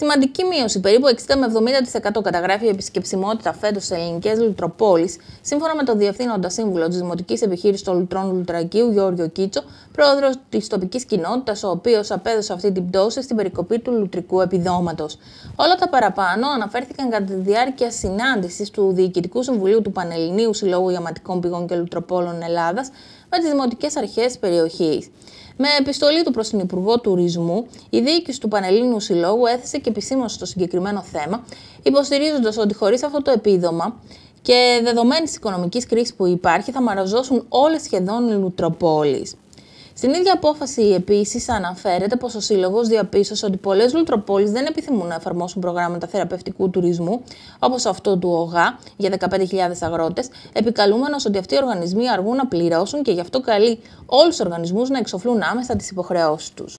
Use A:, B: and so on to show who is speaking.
A: Σημαντική μείωση, περίπου 60 με 70% καταγράφει η επισκεψιμότητα φέτος σε ελληνικές λουτροπόλεις, σύμφωνα με τον Διευθύνοντα Σύμβουλο της Δημοτικής Επιχείρησης των Λουτρών Λουτρακίου, Γιώργιο Κίτσο, πρόεδρος της τοπικής κοινότητας, ο οποίος απέδωσε αυτή την πτώση στην περικοπή του λουτρικού επιδόματος. Όλα τα παραπάνω αναφέρθηκαν κατά τη διάρκεια συνάντησης του Διοικητικού Συμβουλίου του Πανελληνίου Συλλόγου Ιαματικών Πηγών και Λουτροπόλων Ελλάδας με τις δημοτικές αρχές περιοχής. Με επιστολή του προς την Υπουργό Τουρισμού, η διοίκηση του Πανελλήνιου Συλλόγου έθεσε και επισήμως στο συγκεκριμένο θέμα, υποστηρίζοντας ότι χωρίς αυτό το επίδομα και δεδομένης τη οικονομικής κρίσης που υπάρχει, θα μαραζώσουν όλες σχεδόν οι λουτροπόλεις. Στην ίδια απόφαση επίσης, αναφέρεται πως ο Σύλλογος διαπίστωσε ότι πολλές λουτροπόλεις δεν επιθυμούν να εφαρμόσουν προγράμματα θεραπευτικού τουρισμού, όπως αυτό του ΟΓΑ για 15.000 αγρότες, επικαλούμενος ότι αυτοί οι οργανισμοί αργούν να πληρώσουν και γι' αυτό καλεί όλους τους οργανισμούς να εξοφλούν άμεσα τις υποχρεώσεις τους.